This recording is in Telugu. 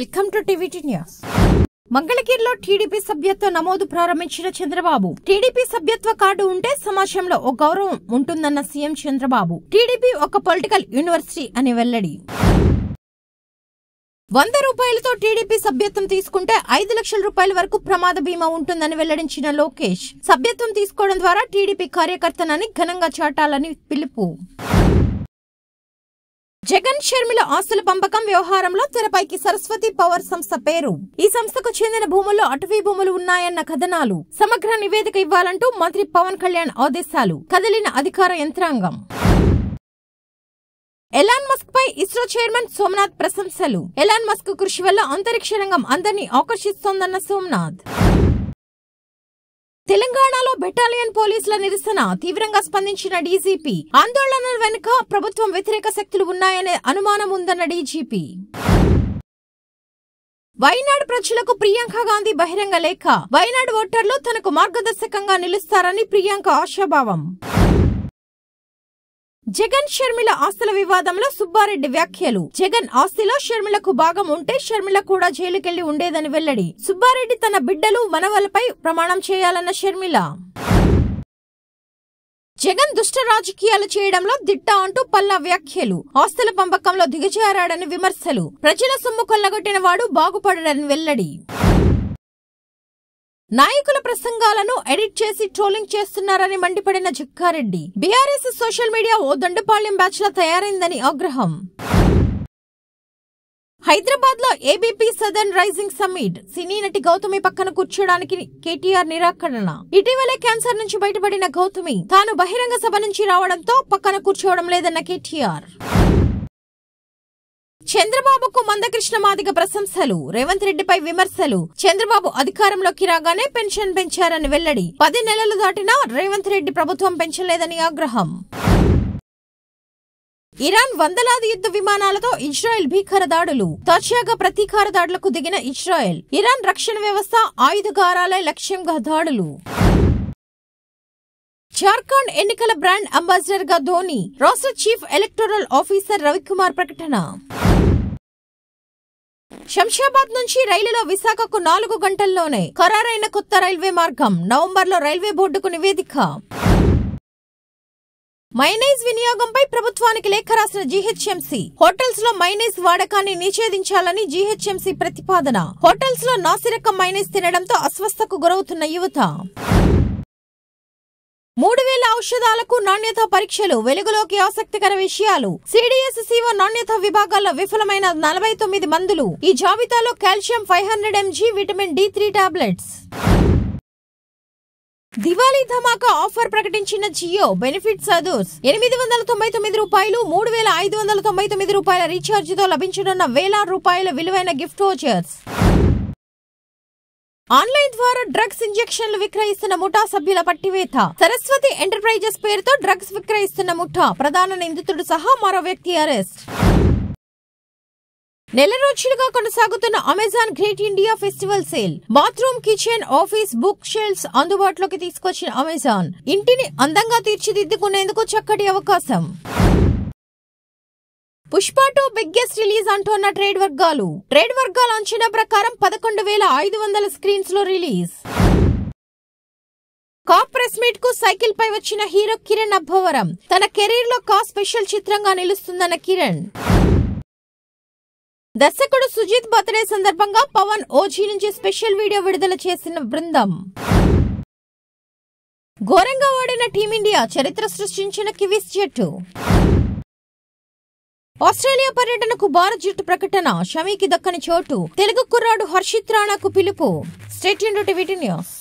వెల్కమ్ టు టీవీ న్యూస్ మంగళగిరిలో టీడీపీ సభ్యత్వ నమోదు ప్రారంభించిన చంద్రబాబు టీడీపీ సభ్యత్వ కార్డు ఉంటే సమాజంలో ఓ గౌరవం ఉంటుందన్న సీఎం చంద్రబాబు టీడీపీ ఒక పొలిటికల్ యూనివర్సిటీ అని వెల్లడి వంద రూపాయలతో టీడీపీ సభ్యత్వం తీసుకుంటే ఐదు లక్షల రూపాయల వరకు ప్రమాద బీమా ఉంటుందని వెల్లడించిన లోకేష్ సభ్యత్వం తీసుకోవడం ద్వారా టీడీపీ కార్యకర్తనని ఘనంగా చాటాలని పిలుపు జగన్ షర్మిల ఆస్తుల పంపకం వ్యవహారంలో తెరపైకి సరస్వతి పవర్ సంస్థ పేరు ఈ సంస్థకు చెందిన భూముల్లో అటవీ భూములు ఉన్నాయన్న కథనాలు సమగ్ర నివేదిక ఇవ్వాలంటూ మంత్రి పవన్ కళ్యాణ్ ఆదేశాలు కదిలిన అధికార యంత్రాంగం ఎలాన్ మస్క్ పై ఇస్రో చైర్మన్ సోమనాథ్ ప్రశంసలు ఎలాన్ మస్క్ కృషి వల్ల అంతరిక్ష రంగం అందరినీ ఆకర్షిస్తోందన్న సోమనాథ్ తెలంగాణలో బెటాలియన్ పోలీసుల నిరసన తీవ్రంగా స్పందించిన డీజీపీ ఆందోళనల వెనుక ప్రభుత్వం వ్యతిరేక శక్తులు ఉన్నాయనే అనుమానం ఉందన్న డీజీపీ వైనాడు ప్రజలకు ప్రియాంక గాంధీ బహిరంగ లేఖ వైనాడు ఓటర్లు తనకు మార్గదర్శకంగా నిలుస్తారని ప్రియాంక ఆశాభావం జగన్ షర్మిల ఆస్తుల వివాదంలో సుబ్బారెడ్డి వ్యాఖ్యలు జగన్ ఆస్తిలో షర్మిలకు భాగం ఉంటే షర్మిల కూడా జైలుకెళ్లి ఉండేదని వెల్లడి సుబ్బారెడ్డి తన బిడ్డలు మనవలపై ప్రమాణం చేయాలన్న షర్మిల జగన్ దుష్ట రాజకీయాలు చేయడంలో దిట్ట అంటూ పల్లా వ్యాఖ్యలు ఆస్తుల పంపకంలో దిగజారాడని విమర్శలు ప్రజల సొమ్ము కొల్లగొట్టిన వాడు బాగుపడడని వెల్లడి నాయకుల ప్రసంగాలను ఎడిట్ చేసి ట్రోలింగ్ చేస్తున్నారని మండిపడిన జక్కారెడ్డి బీఆర్ఎస్ సోషల్ మీడియా ఓ దండపాళ్యం బ్యాచ్ లా తయారైందని ఆగ్రహం హైదరాబాద్ లో ABP southern rising summit cine నటి గౌతమి పక్కన కూర్చోడానికి కేటీఆర్ నిరాకరణ ఇటీవలే క్యాన్సర్ నుంచి బయటపడిన గౌతమి తాను బహిరంగ సభ నుంచి రావడంతో పక్కన కూర్చోవడం లేదన్న కేటీఆర్ చంద్రబాబుకు మందకృష్ణ మాదిగ ప్రశంసలు రేవంత్ రెడ్డిపై విమర్శలు చంద్రబాబు అధికారంలోకి రాగానే పెన్షన్ పెంచారని వెల్లడి పది నెలలు దాటినా రేవంత్ రెడ్డి ప్రభుత్వం పెంచలేదని ఆగ్రహం ఇరాన్ వందలాది యుద్ధ విమానాలతో ఇజ్రాయెల్ భీకర దాడులు తాజాగా ప్రతీకార దాడులకు దిగిన ఇజ్రాయెల్ ఇరాన్ రక్షణ వ్యవస్థ ఆయుధగారాలే లక్ష్యంగా దాడులు జార్ఖండ్ ఎన్నికల బ్రాండ్ అంబాసిడర్ గా ధోని రాష్ట్ర చీఫ్ ఎలక్టోరల్ ఆఫీసర్ రవికుమార్ ప్రకటన శంషాబాద్ నుంచి రైలులో విశాఖకు నాలుగు గంటల్లోనే ఖరారైన కొత్త రైల్వే మార్గం నవంబర్లో రైల్వే బోర్డుకు నివేదిక మైనైజ్ వినియోగంపై ప్రభుత్వానికి లేఖ రాసిన జీహెచ్ఎంసీ హోటల్స్ లో మైనైజ్ వాడకాన్ని నిషేధించాలని జీహెచ్ఎంసీ ప్రతిపాదన హోటల్స్ లో నాసిరకం మైనైజ్ తినడంతో అస్వస్థకు గురవుతున్న యువత మూడు వేల ఔషధాలకు నాణ్యత పరీక్షలు వెలుగులోకి ఆసక్తికర విషయాలు సిడిఎస్ సివో నాణ్యత విభాగాల్లో విఫలమైన నలభై తొమ్మిది మందులు ఈ జాబితాలో calcium five hundred MG vitamin D three tablets Diwali Dhamaka offer ప్రకటించిన జియో బెనిఫిట్స్ అదర్స్ ఎనిమిది వందల తొంభై తొమ్మిది రూపాయలు మూడు వేల ఐదు వందల తొంభై తొమ్మిది రూపాయల రీఛార్జ్తో లభించనున్న వేల రూపాయల విలువైన గిఫ్ట్ వోచర్స్ ఆన్లైన్ ద్వారా డ్రగ్స్ ఇంజెక్షన్లు విక్రయిస్తున్న ముఠా సభ్యుల పట్టివేత సరస్వతి ఎంటర్ప్రైజెస్ పేరుతో డ్రగ్స్ విక్రయిస్తున్న ముఠా ప్రధాన నిందితుడు సహా మరో వ్యక్తి అరెస్ట్ నెల రోజులుగా కొనసాగుతున్న Amazon great India festival sale bathroom kitchen office book shelves అందుబాటులోకి తీసుకొచ్చిన అమెజాన్ ఇంటిని అందంగా తీర్చిదిద్దుకునేందుకు చక్కటి అవకాశం పుష్ప టూ బిగ్గెస్ట్ రిలీజ్ అంటున్న ట్రేడ్ వర్గాలు ట్రేడ్ వర్గాల అంచనా ప్రకారం పదకొండు వేల ఐదు వందల స్క్రీన్స్ లో రిలీజ్ కాప్ ప్రెస్ మీట్ కు సైకిల్ పై వచ్చిన హీరో కిరణ్ అబ్బవరం తన కెరీర్ లో కా స్పెషల్ చిత్రంగా నిలుస్తుందన్న కిరణ్ దర్శకుడు సుజిత్ బర్త్డే సందర్భంగా పవన్ ఓజీ నుంచి స్పెషల్ వీడియో విడుదల చేసిన బృందం ఘోరంగా ఓడిన టీమిండియా చరిత్ర సృష్టించిన కివీస్ జట్టు ఆస్ట్రేలియా పర్యటనకు భారత్ జట్టు ప్రకటన షమీకి దక్కని చోటు తెలుగు కుర్రాడు హర్షిత్ రాణాకు పిలుపు స్టేట్ టీవీ న్యూస్